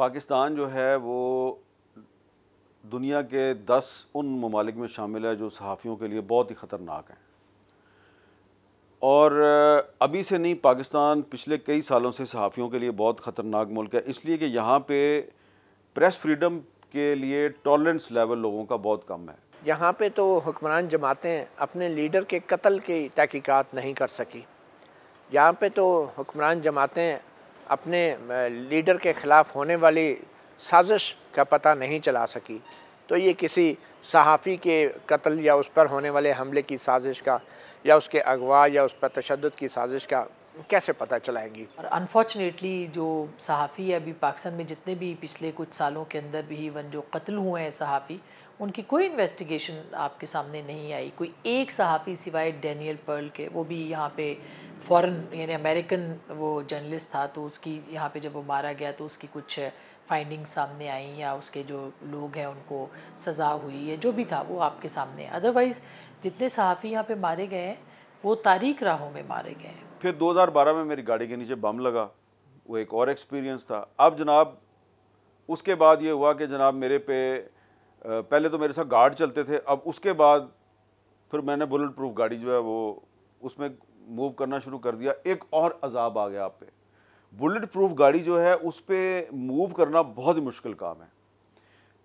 پاکستان جو ہے وہ دنیا کے دس ان ممالک میں شامل ہے جو صحافیوں کے لیے بہت ہی خطرناک ہیں اور ابھی سے نہیں پاکستان پچھلے کئی سالوں سے صحافیوں کے لیے بہت خطرناک ملک ہے اس لیے کہ یہاں پہ پریس فریڈم کے لیے ٹالرنس لیول لوگوں کا بہت کم ہے یہاں پہ تو حکمران جماعتیں اپنے لیڈر کے قتل کی تحقیقات نہیں کر سکی یہاں پہ تو حکمران جماعتیں اپنے لیڈر کے خلاف ہونے والی سازش کا پتہ نہیں چلا سکی تو یہ کسی صحافی کے قتل یا اس پر ہونے والے حملے کی سازش کا یا اس کے اغوا یا اس پر تشدد کی سازش کا کیسے پتہ چلائیں گی اور انفارچونیٹلی جو صحافی ہے ابھی پاکستان میں جتنے بھی پچھلے کچھ سالوں کے اندر بھی ایون جو قتل ہوئے ہیں صحافی ان کی کوئی انویسٹیگیشن آپ کے سامنے نہیں آئی کوئی ایک صحافی سوائے ڈینیل پرل کے وہ بھی یہاں پہ فورن یعنی امریکن وہ جرنلسٹ تھا تو اس کی یہاں پہ جب وہ مارا گیا تو اس کی کچھ فائنڈنگ سامنے آئیں یا اس کے جو لوگ ہیں ان کو سزا ہوئی ہے جو بھی تھا وہ آپ کے سامنے ادروائز جتنے صحافی یہاں پہ مارے گئے ہیں وہ تاریخ راہوں میں مارے گئے ہیں پھر دو ہزار بارہ میں میری گاڑی کے نیچے بم لگا وہ ایک اور ایکسپیرینس تھا اب جناب اس کے بعد یہ ہوا کہ جناب میرے پہ پہلے تو میرے ساتھ گارڈ چلتے تھے اب اس کے بعد پھر میں نے بلٹ پروف گاڑی جو ہے وہ اس میں موو کرنا شروع کر دیا ایک اور عذاب آ گیا آپ پہ بلٹ پروف گاڑی جو ہے اس پہ موو کرنا بہت ہی مشکل کام ہے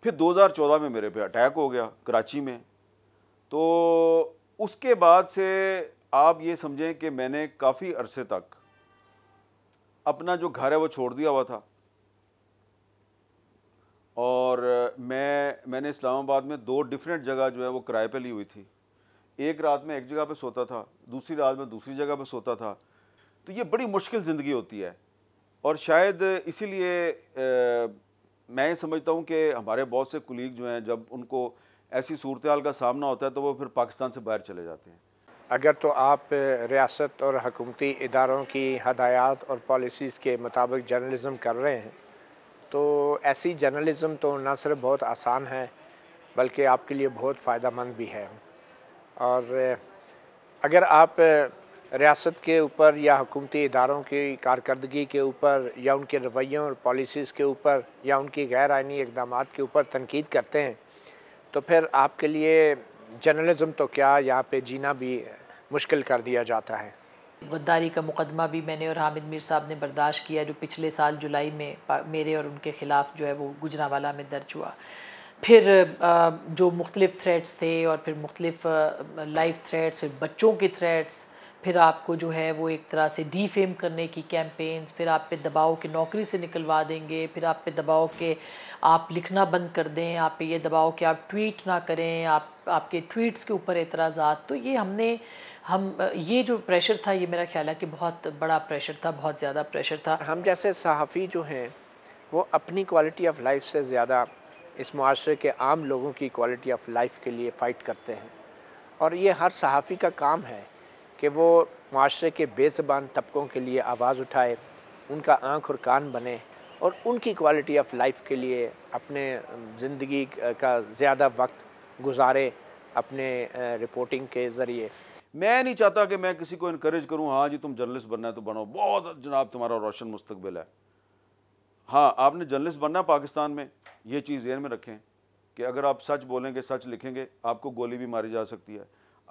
پھر دو ہزار چودہ میں میرے پہ اٹیک ہو گیا کراچی میں تو اس کے بعد سے آپ یہ سمجھیں کہ میں نے کافی عرصے تک اپنا جو گھر ہے وہ چھوڑ دیا ہوا تھا اور میں میں نے اسلام آباد میں دو ڈفرینٹ جگہ جو ہے وہ کرائے پہ لی ہوئی تھی ایک رات میں ایک جگہ پہ سوتا تھا دوسری رات میں دوسری جگہ پہ سوتا تھا تو یہ بڑی مشکل زندگی ہوتی ہے اور شاید اسی لیے میں یہ سمجھتا ہوں کہ ہمارے بہت سے کلیگ جو ہیں جب ان کو ایسی صورتحال کا سامنا ہوتا ہے تو وہ پھر پاکستان سے باہر چلے جاتے ہیں اگر تو آپ ریاست اور حکومتی اداروں کی ہدایات اور پالیسیز کے مطابق جرنلزم کر رہے ہیں تو ایسی جرنلزم تو نہ صرف بہت آسان ہے بلکہ آپ کے لیے بہت فائدہ مند بھی ہے اور اگر آپ ریاست کے اوپر یا حکومتی اداروں کی کارکردگی کے اوپر یا ان کے رویوں اور پالیسیز کے اوپر یا ان کی غیر آئینی اقدامات کے اوپر تنقید کرتے ہیں تو پھر آپ کے لیے جرنلزم تو کیا یہاں پہ جینا بھی مشکل کر دیا جاتا ہے غداری کا مقدمہ بھی میں نے اور حامد میر صاحب نے برداشت کیا جو پچھلے سال جولائی میں میرے اور ان کے خلاف جو ہے وہ گجراوالہ میں درج ہوا پھر جو مختلف تھریٹس تھے اور پھر مختلف لائف تھریٹس پھر بچوں کے تھریٹس پھر آپ کو جو ہے وہ ایک طرح سے ڈی فیم کرنے کی کیمپینز پھر آپ پہ دباؤ کے نوکری سے نکلوا دیں گے پھر آپ پہ دباؤ کہ آپ لکھنا بند کر دیں آپ پہ یہ دباؤ کہ آپ ٹویٹ نہ کریں آپ آپ کے ٹویٹس کے اوپر اعتراضات تو یہ ہم نے ہم یہ جو پریشر تھا یہ میرا خیال ہے کہ بہت بڑا پریشر تھا بہت زیادہ پریشر تھا ہم جیسے صحافی جو ہیں وہ اپنی کوالٹی آف لائف سے زیادہ اس معاشرے کے عام لوگوں کی کوالٹی آف لائف کے لیے فائٹ کرتے ہیں اور یہ ہر صحافی کا کام ہے کہ وہ معاشرے کے بے زبان طبقوں کے لیے آواز اٹھائے ان کا آنکھ اور کان بنے اور ان کی کوالٹی آف لائف کے لیے اپنے زندگی کا زیادہ وقت گزارے اپنے رپورٹنگ کے ذریعے میں نہیں چاہتا کہ میں کسی کو انکریج کروں ہاں جی تم جرنلسٹ بننا ہے تو بنو بہت جناب تمہارا روشن مستقبل ہے ہاں آپ نے جرنلسٹ بننا پاکستان میں یہ چیز ذہن میں رکھیں کہ اگر آپ سچ بولیں گے سچ لکھیں گے آپ کو گولی بھی ماری جا سکتی ہے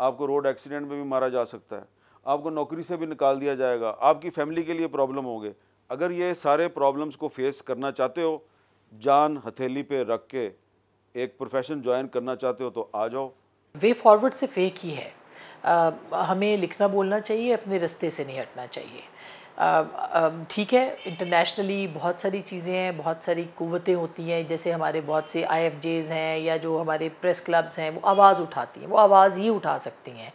آپ کو روڈ ایکسیڈنٹ میں بھی مارا جا سکتا ہے آپ کو نوکری سے بھی نکال دیا جائے گا آپ کی فیملی کے لیے پرابلم ہوں گے اگر یہ سارے پرابلمس کو فیس کرنا چاہتے ہو جان ہتھیلی پہ رکھ کے ایک پروفیشن جوائن کرنا چاہتے ہو تو آ جاؤ وے فارورڈ سے فیک ہی ہے ہمیں لکھنا بولنا چاہیے اپنے رستے سے نہیں ہٹنا چاہیے ٹھیک ہے انٹرنیشنلی بہت ساری چیزیں ہیں بہت ساری قوتیں ہوتی ہیں جیسے ہمارے بہت سے آئی ایف جیز ہیں یا جو ہمارے پریس کلبز ہیں وہ آواز اٹھاتی ہیں وہ آواز ہی اٹھا سکتی ہیں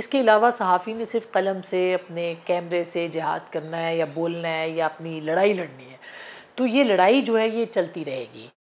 اس کے علاوہ صحافی نے صرف قلم سے اپنے کیمرے سے جہاد کرنا ہے یا بولنا ہے یا اپنی لڑائی لڑنی ہے تو یہ لڑائی جو ہے یہ چلتی رہے گی